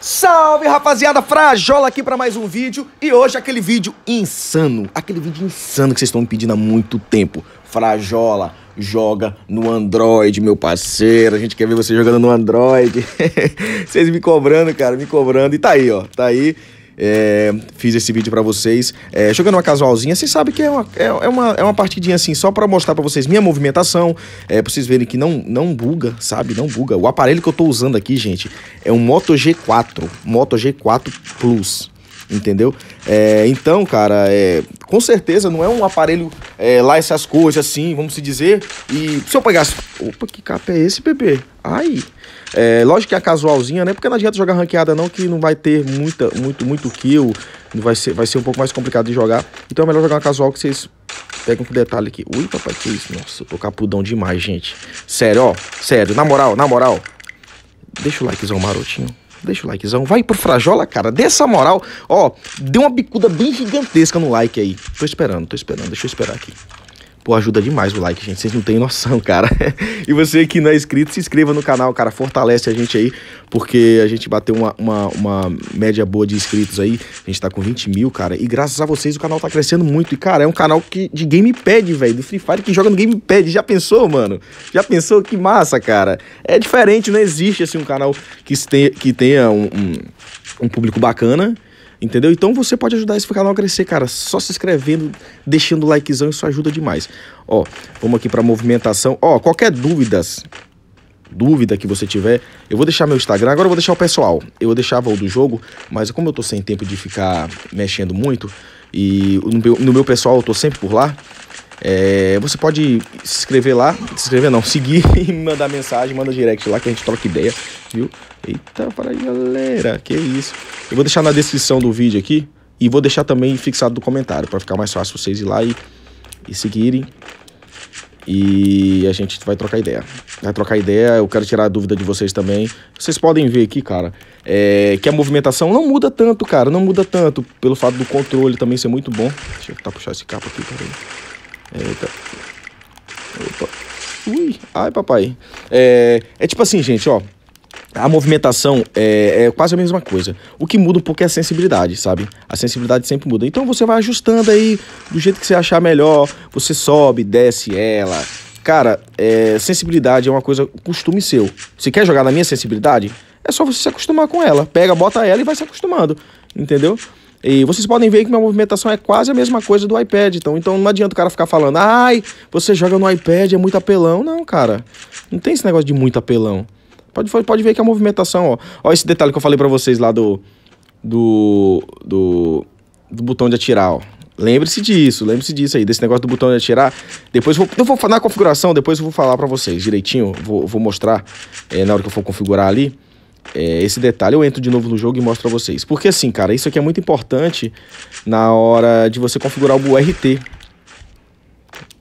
Salve rapaziada, Frajola aqui para mais um vídeo e hoje aquele vídeo insano, aquele vídeo insano que vocês estão me pedindo há muito tempo. Frajola joga no Android, meu parceiro, a gente quer ver você jogando no Android. vocês me cobrando, cara, me cobrando e tá aí, ó, tá aí. É, fiz esse vídeo para vocês. É, jogando uma casualzinha, vocês sabem que é uma, é, é uma, é uma partidinha assim, só para mostrar para vocês minha movimentação, é, pra vocês verem que não, não buga, sabe? Não buga. O aparelho que eu tô usando aqui, gente, é um Moto G4, Moto G4 Plus, entendeu? É, então, cara, é, com certeza não é um aparelho é, lá essas coisas assim, vamos se dizer. E se eu pegasse. Opa, que capa é esse, bebê? Ai. É, lógico que é casualzinha, né? Porque não adianta jogar ranqueada não, que não vai ter muita, muito, muito kill. Vai ser, vai ser um pouco mais complicado de jogar. Então é melhor jogar uma casual que vocês pegam com detalhe aqui. Ui, papai, que isso? Nossa, eu tô capudão demais, gente. Sério, ó. Sério, na moral, na moral. Deixa o likezão marotinho. Deixa o likezão. Vai pro Frajola, cara. Dê essa moral. Ó, deu uma bicuda bem gigantesca no like aí. Tô esperando, tô esperando. Deixa eu esperar aqui. Pô, ajuda demais o like, gente. Vocês não têm noção, cara. e você que não é inscrito, se inscreva no canal, cara. Fortalece a gente aí, porque a gente bateu uma, uma, uma média boa de inscritos aí. A gente tá com 20 mil, cara. E graças a vocês o canal tá crescendo muito. E, cara, é um canal que, de gamepad, velho. Do Free Fire que joga no gamepad. Já pensou, mano? Já pensou? Que massa, cara. É diferente, não existe, assim, um canal que tenha, que tenha um, um, um público bacana Entendeu? Então você pode ajudar esse canal a crescer, cara, só se inscrevendo, deixando o likezão, isso ajuda demais. Ó, vamos aqui para movimentação. Ó, qualquer dúvidas, dúvida que você tiver, eu vou deixar meu Instagram, agora eu vou deixar o pessoal. Eu deixava o do jogo, mas como eu tô sem tempo de ficar mexendo muito e no meu, no meu pessoal eu tô sempre por lá, é, você pode se inscrever lá, se inscrever não, seguir e mandar mensagem, manda direct lá que a gente troca ideia, viu? Eita, para aí, galera, que isso. Eu vou deixar na descrição do vídeo aqui e vou deixar também fixado no comentário para ficar mais fácil vocês ir lá e, e seguirem. E a gente vai trocar ideia. Vai trocar ideia, eu quero tirar a dúvida de vocês também. Vocês podem ver aqui, cara, é, que a movimentação não muda tanto, cara. Não muda tanto, pelo fato do controle também ser muito bom. Deixa eu puxar esse capa aqui, peraí. Eita. Opa. Ui. Ai, papai. É, é tipo assim, gente, ó. A movimentação é, é, quase a mesma coisa. O que muda um pouco é a sensibilidade, sabe? A sensibilidade sempre muda. Então você vai ajustando aí do jeito que você achar melhor. Você sobe, desce ela. Cara, é, sensibilidade é uma coisa, costume seu. Se quer jogar na minha sensibilidade, é só você se acostumar com ela. Pega, bota ela e vai se acostumando. Entendeu? E vocês podem ver que minha movimentação é quase a mesma coisa do iPad. Então, então não adianta o cara ficar falando, ai, você joga no iPad, é muito apelão. Não, cara. Não tem esse negócio de muito apelão. Pode, pode ver que a movimentação, ó. Ó, esse detalhe que eu falei para vocês lá do. Do. Do. Do botão de atirar, ó. Lembre-se disso, lembre-se disso aí, desse negócio do botão de atirar. Depois eu vou, eu vou na configuração, depois eu vou falar para vocês direitinho, vou, vou mostrar é, na hora que eu for configurar ali é, esse detalhe. Eu entro de novo no jogo e mostro pra vocês. Porque assim, cara, isso aqui é muito importante na hora de você configurar o RT.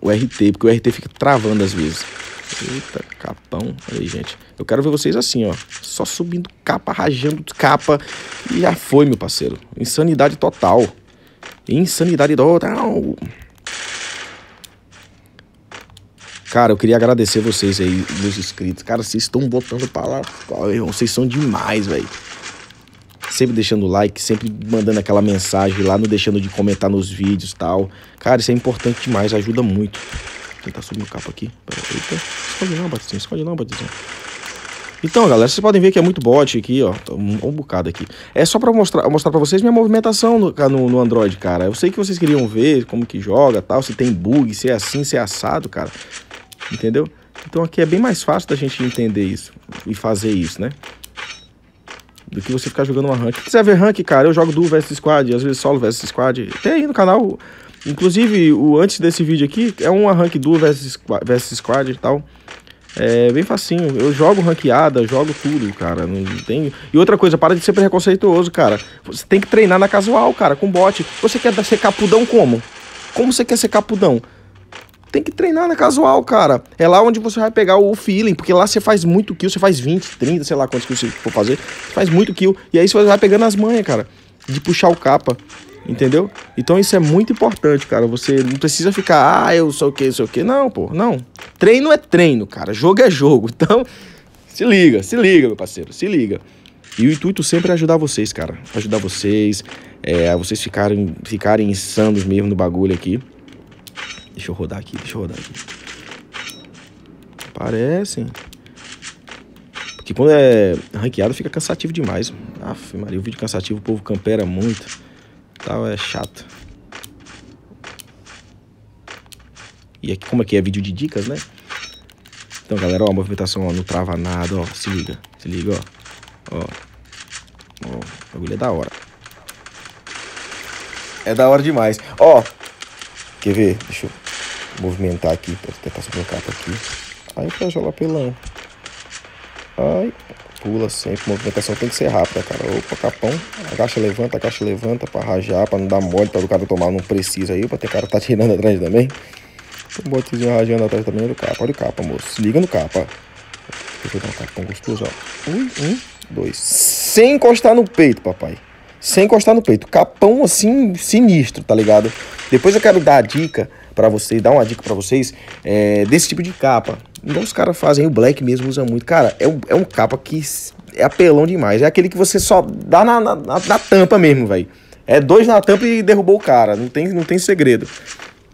O RT, porque o RT fica travando às vezes. Eita, capão. Olha aí, gente. Eu quero ver vocês assim, ó. Só subindo capa, rajando capa. E já foi, meu parceiro. Insanidade total. Insanidade total. Cara, eu queria agradecer vocês aí, meus inscritos. Cara, vocês estão botando pra lá. Vocês são demais, velho. Sempre deixando like, sempre mandando aquela mensagem lá, não deixando de comentar nos vídeos e tal. Cara, isso é importante demais, ajuda muito. Vou tentar subir o capa aqui. Pera, eita. Esconde não, Batizinho. Esconde não, Batizinho. Então, galera, vocês podem ver que é muito bot aqui, ó. Um, um bocado aqui. É só pra mostrar, mostrar pra vocês minha movimentação no, no, no, Android, cara. Eu sei que vocês queriam ver como que joga, tal, se tem bug, se é assim, se é assado, cara entendeu? Então aqui é bem mais fácil da gente entender isso e fazer isso, né? Do que você ficar jogando uma rank. Se quiser ver rank, cara, eu jogo duo versus squad, às vezes solo versus squad. Tem aí no canal, inclusive, o antes desse vídeo aqui, é uma rank duo versus, versus squad e tal. É bem facinho. Eu jogo ranqueada, jogo tudo, cara. Não tenho. E outra coisa, para de ser preconceituoso, cara. Você tem que treinar na casual, cara, com bot. Você quer ser capudão como? Como você quer ser capudão? tem que treinar na né? casual, cara. É lá onde você vai pegar o feeling, porque lá você faz muito kill, você faz 20, 30, sei lá quantos kills você for fazer, faz muito kill. E aí você vai pegando as manhas, cara, de puxar o capa. Entendeu? Então isso é muito importante, cara. Você não precisa ficar, ah, eu sou o quê, sou o quê? Não, pô, não. Treino é treino, cara. Jogo é jogo. Então, se liga, se liga, meu parceiro, se liga. E o intuito sempre é ajudar vocês, cara. Ajudar vocês, é, vocês ficarem, ficarem insanos mesmo no bagulho aqui. Deixa eu rodar aqui, deixa eu rodar aqui. parece Porque quando é ranqueado fica cansativo demais. Aff, Maria, o vídeo cansativo, o povo campera muito. Tal, é chato. E aqui, como aqui é vídeo de dicas, né? Então, galera, ó, a movimentação ó, não trava nada, ó. Se liga, se liga, ó. Ó. ó o bagulho é da hora. É da hora demais. Ó, quer ver? Deixa eu movimentar aqui, pode tentar subir um capa aqui. Aí fecha o pelão. Aí, pula sempre, movimentação tem que ser rápida, cara. Opa, capão, agacha, levanta, agacha, levanta, pra rajar, pra não dar mole, pra o cara tomar, não precisa aí, pra ter cara tá tirando atrás também. Um botezinho rajando atrás também do capa, olha o capa, moço, liga no capa. Deixa eu dar um capão gostoso, ó. Um, um, dois. Sem encostar no peito, papai sem encostar no peito. Capão assim, sinistro, tá ligado? Depois eu quero dar a dica para vocês, dar uma dica para vocês é, desse tipo de capa. Então os caras fazem, o Black mesmo usa muito. Cara, é um, é um capa que é apelão demais. É aquele que você só dá na, na, na tampa mesmo, velho. É dois na tampa e derrubou o cara. Não tem, não tem segredo.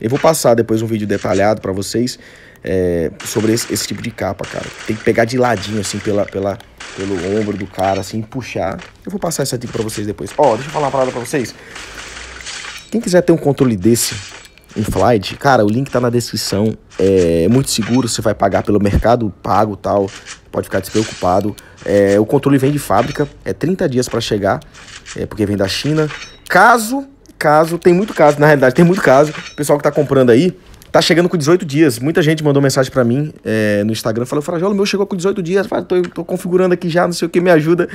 Eu vou passar depois um vídeo detalhado para vocês é, sobre esse, esse, tipo de capa, cara. Tem que pegar de ladinho, assim, pela, pela, pelo ombro do cara, assim, puxar. Eu vou passar essa dica pra vocês depois. Ó, deixa eu falar uma parada pra vocês. Quem quiser ter um controle desse, Inflight, cara, o link tá na descrição. É muito seguro, você vai pagar pelo mercado pago tal. Pode ficar despreocupado. É, o controle vem de fábrica, é 30 dias para chegar, é porque vem da China. Caso, caso, tem muito caso, na realidade, tem muito caso. O pessoal que tá comprando aí, tá chegando com 18 dias. Muita gente mandou mensagem para mim é, no Instagram, falou, Frajola, meu chegou com 18 dias, tô, tô configurando aqui já, não sei o que, me ajuda.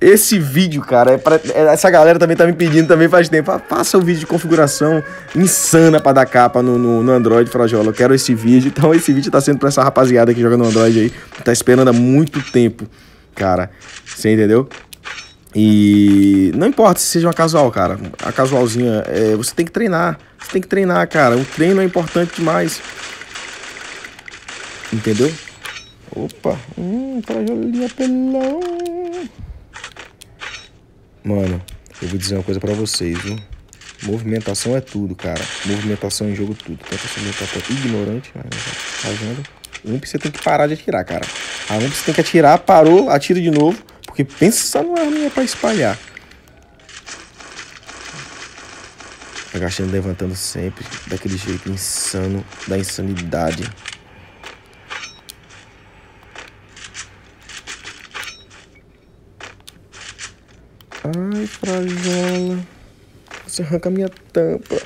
Esse vídeo, cara, é pra, é, essa galera também tá me pedindo também faz tempo. Ah, faça passa o vídeo de configuração insana pra dar capa no, no, no Android, Frajola. Eu quero esse vídeo. Então esse vídeo tá sendo pra essa rapaziada que joga no Android aí. Tá esperando há muito tempo, cara. Você entendeu? E não importa se seja uma casual, cara. A casualzinha, é, você tem que treinar. Você tem que treinar, cara. O treino é importante demais. Entendeu? Opa, hum, Frajolinha pelão. Mano, eu vou dizer uma coisa pra vocês, viu? Movimentação é tudo, cara. Movimentação em jogo tudo. Tem pessoa movimentação ignorante, mas né? tá fazendo. Ump você tem que parar de atirar, cara. A ah, Ump você tem que atirar, parou, atira de novo. Porque pensa numa arminha pra espalhar. Agachando, levantando sempre, daquele jeito insano, da insanidade. Ai, frajola. Você arranca a minha tampa.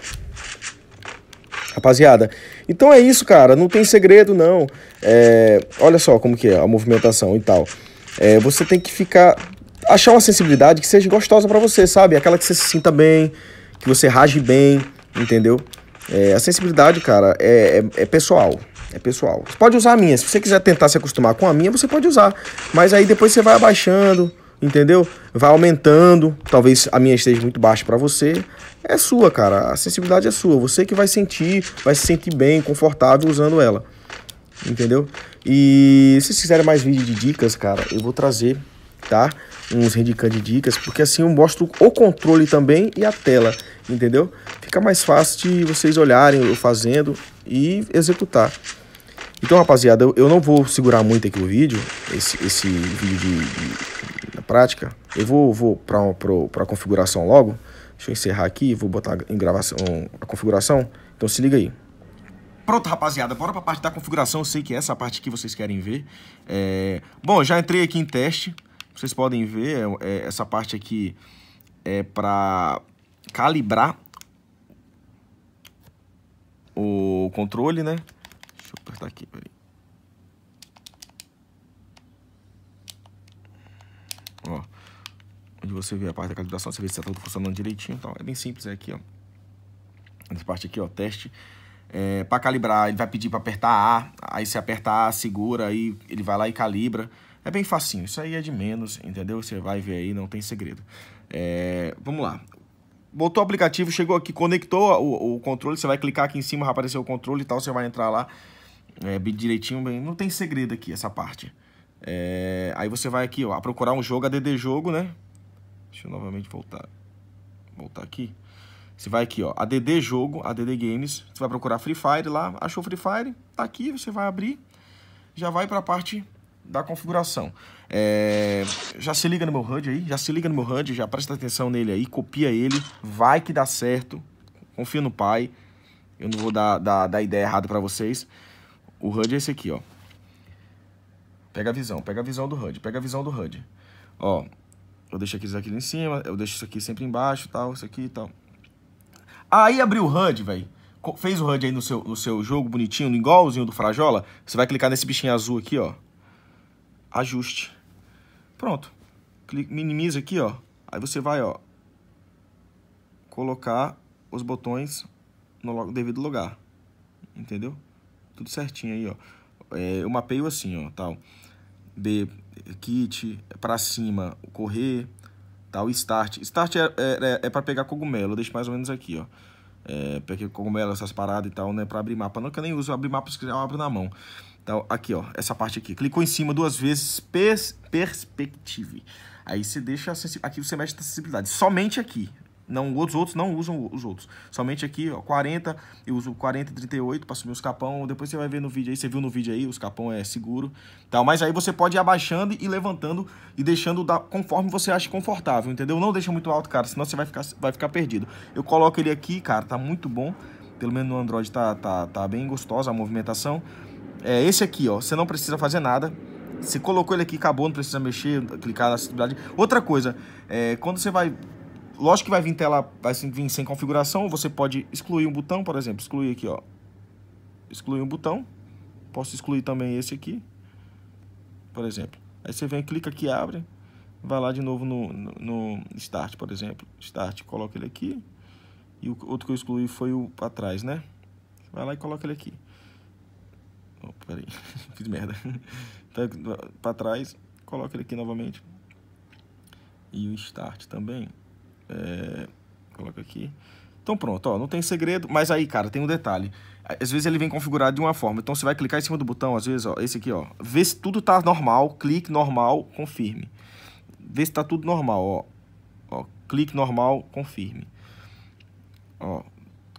Rapaziada, então é isso, cara. Não tem segredo, não. É, olha só como que é a movimentação e tal. É, você tem que ficar... Achar uma sensibilidade que seja gostosa para você, sabe? Aquela que você se sinta bem, que você rage bem, entendeu? É, a sensibilidade, cara, é, é, é, pessoal. É pessoal. Você pode usar a minha. Se você quiser tentar se acostumar com a minha, você pode usar. Mas aí depois você vai abaixando entendeu? Vai aumentando. Talvez a minha esteja muito baixa para você. É sua, cara. A sensibilidade é sua. Você que vai sentir, vai se sentir bem, confortável usando ela. Entendeu? E se vocês quiserem mais vídeo de dicas, cara, eu vou trazer, tá? Uns handicap de dicas, porque assim eu mostro o controle também e a tela, entendeu? Fica mais fácil de vocês olharem eu fazendo e executar. Então, rapaziada, eu, eu não vou segurar muito aqui o vídeo, esse, esse vídeo de, de prática. Eu vou, vou para a configuração logo. Deixa eu encerrar aqui, vou botar em gravação a configuração. Então se liga aí. Pronto, rapaziada, bora para a parte da configuração. Eu sei que é essa parte que vocês querem ver. É... Bom, já entrei aqui em teste. Vocês podem ver, é, é essa parte aqui é para calibrar o controle, né? Deixa eu apertar aqui, peraí. onde você vê a parte da calibração, você vê se está tudo funcionando direitinho. Então, é bem simples é aqui, ó. Essa parte aqui, ó, teste. É, para calibrar, ele vai pedir para apertar A, aí você aperta A, segura, aí ele vai lá e calibra. É bem facinho, isso aí é de menos, entendeu? Você vai ver aí, não tem segredo. É, vamos lá. Botou o aplicativo, chegou aqui, conectou o, o controle, você vai clicar aqui em cima, vai aparecer o controle e tal, você vai entrar lá, é, direitinho, bem, não tem segredo aqui essa parte. É, aí você vai aqui, ó, procurar um jogo, ADD jogo, né? Deixa eu novamente voltar. Voltar aqui. Você vai aqui, ó, ADD Jogo, ADD Games, você vai procurar Free Fire lá, achou Free Fire, tá aqui, você vai abrir, já vai para a parte da configuração. É... Já se liga no meu HUD aí, já se liga no meu HUD, já presta atenção nele aí, copia ele, vai que dá certo, confia no pai, eu não vou dar, dar, dar ideia errada para vocês. O HUD é esse aqui, ó. Pega a visão, pega a visão do HUD, pega a visão do HUD. Ó, eu deixo aqui isso aqui em cima, eu deixo isso aqui sempre embaixo, tal, isso aqui e tal. Aí abriu o HUD, velho. Fez o HUD aí no seu, no seu jogo bonitinho, no igualzinho do Frajola. Você vai clicar nesse bichinho azul aqui, ó. Ajuste. Pronto. clique minimiza aqui, ó. Aí você vai, ó. Colocar os botões no devido lugar. Entendeu? Tudo certinho aí, ó. É, eu mapeio assim, ó, tal. B, kit, é para cima, correr, tá? O start. Start é, é, é, é para pegar cogumelo, eu deixo mais ou menos aqui, ó. É, peguei cogumelo, essas paradas e tal, né? Para abrir mapa. Não que eu nem uso abrir mapa, eu abro na mão. Então, aqui, ó, essa parte aqui. Clicou em cima duas vezes, pers perspective. Aí você deixa Aqui você mexe na sensibilidade. Somente aqui. Não, os outros não usam os outros. Somente aqui, ó, 40, eu uso 40 38 para subir os capão. Depois você vai ver no vídeo aí, você viu no vídeo aí, os capão é seguro. Tal. Mas aí você pode ir abaixando e levantando e deixando da, conforme você acha confortável, entendeu? Não deixa muito alto, cara, senão você vai ficar, vai ficar perdido. Eu coloco ele aqui, cara, tá muito bom. Pelo menos no Android tá, tá, tá bem gostosa a movimentação. É esse aqui, ó, você não precisa fazer nada. Você colocou ele aqui, acabou, não precisa mexer, clicar na acessibilidade. Outra coisa, é, quando você vai Lógico que vai vir tela, vai vir sem configuração, você pode excluir um botão, por exemplo, excluir aqui, ó. Excluir um botão. Posso excluir também esse aqui, por exemplo. Aí você vem, clica aqui, abre, vai lá de novo no, no, no Start, por exemplo. Start, coloca ele aqui. E o outro que eu excluí foi o para trás, né? Vai lá e coloca ele aqui. Opa, peraí, fiz merda. Então, para trás, coloca ele aqui novamente. E o Start também. É, coloca aqui. Então pronto, ó, não tem segredo, mas aí, cara, tem um detalhe. Às vezes ele vem configurado de uma forma, então você vai clicar em cima do botão, às vezes, ó, esse aqui, ó, vê se tudo tá normal, clique normal, confirme. Vê se tá tudo normal, ó. ó clique normal, confirme. Ó,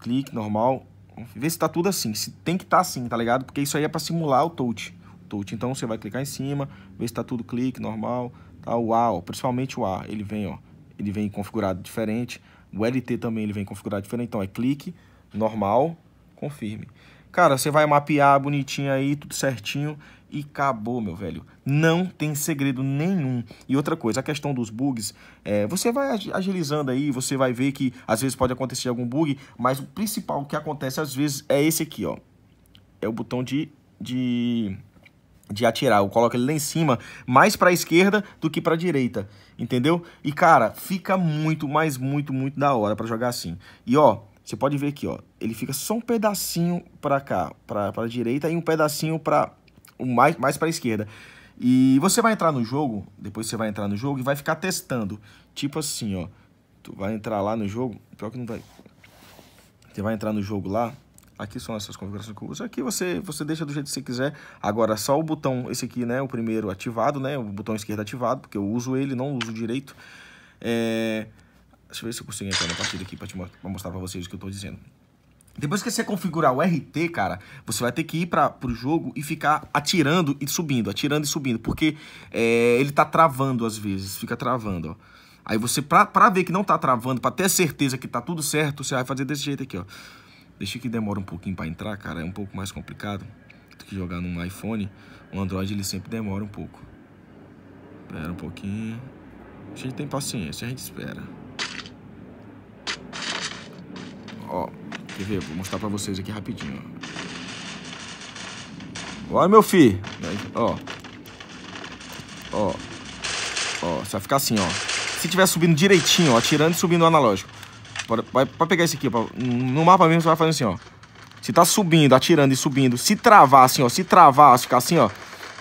clique normal, vê se tá tudo assim, se tem que estar tá assim, tá ligado? Porque isso aí é para simular o touch. O touch, então você vai clicar em cima, vê se tá tudo clique normal, tá o A, ó, principalmente o A, ele vem, ó, ele vem configurado diferente. O LT também ele vem configurado diferente. Então é clique, normal, confirme. Cara, você vai mapear bonitinho aí, tudo certinho e acabou, meu velho. Não tem segredo nenhum. E outra coisa, a questão dos bugs, é, você vai agilizando aí, você vai ver que às vezes pode acontecer algum bug, mas o principal que acontece às vezes é esse aqui, ó. É o botão de, de de atirar. Eu coloco ele lá em cima, mais para a esquerda do que para a direita, entendeu? E, cara, fica muito, mas muito, muito da hora para jogar assim. E, ó, você pode ver aqui, ó, ele fica só um pedacinho para cá, para a direita e um pedacinho para mais, mais para a esquerda. E você vai entrar no jogo, depois você vai entrar no jogo e vai ficar testando. Tipo assim, ó, tu vai entrar lá no jogo, pior que não vai... Você vai entrar no jogo lá, Aqui são essas configurações que eu uso. Aqui você, você deixa do jeito que você quiser. Agora, só o botão, esse aqui, né? O primeiro ativado, né? O botão esquerdo ativado, porque eu uso ele, não uso direito. É... Deixa eu ver se eu consigo entrar na partida aqui para mostrar para vocês o que eu estou dizendo. Depois que você configurar o RT, cara, você vai ter que ir para o jogo e ficar atirando e subindo, atirando e subindo, porque é, ele tá travando às vezes, fica travando, ó. Aí você, pra, ver que não tá travando, pra ter certeza que tá tudo certo, você vai fazer desse jeito aqui, ó. Deixa que demora um pouquinho para entrar, cara, é um pouco mais complicado do que jogar num iPhone. O Android ele sempre demora um pouco. Espera um pouquinho. A gente tem paciência, a gente espera. Ó, quer ver? Vou mostrar pra vocês aqui rapidinho, ó. Olha, meu filho. Ó. Ó. Ó, você vai ficar assim, ó. Se tiver subindo direitinho, ó, tirando e subindo o analógico. Vai, vai pegar esse aqui, ó. No mapa mesmo você vai fazer assim, ó. Se tá subindo, atirando e subindo, se travar assim, ó. Se travar, se ficar assim, ó.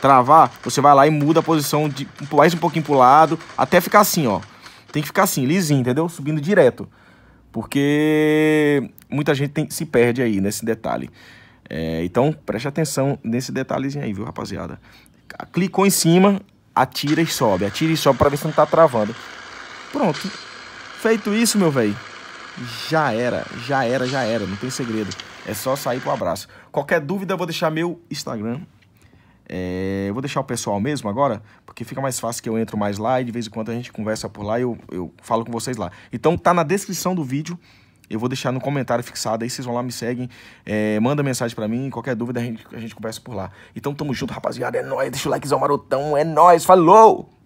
Travar, você vai lá e muda a posição de, mais um pouquinho pro lado, até ficar assim, ó. Tem que ficar assim, lisinho, entendeu? Subindo direto. Porque muita gente tem, se perde aí nesse detalhe. É, então, preste atenção nesse detalhezinho aí, viu, rapaziada? Clicou em cima, atira e sobe. Atira e sobe pra ver se não tá travando. Pronto. Feito isso, meu velho já era, já era, já era, não tem segredo. É só sair pro abraço. Qualquer dúvida, eu vou deixar meu Instagram. É, eu vou deixar o pessoal mesmo agora, porque fica mais fácil que eu entro mais lá e de vez em quando a gente conversa por lá e eu, eu falo com vocês lá. Então tá na descrição do vídeo. Eu vou deixar no comentário fixado aí, vocês vão lá, me seguem, é, manda mensagem para mim, qualquer dúvida a gente, a gente conversa por lá. Então tamo junto, rapaziada, é nóis, deixa o likezão marotão, é nóis, falou!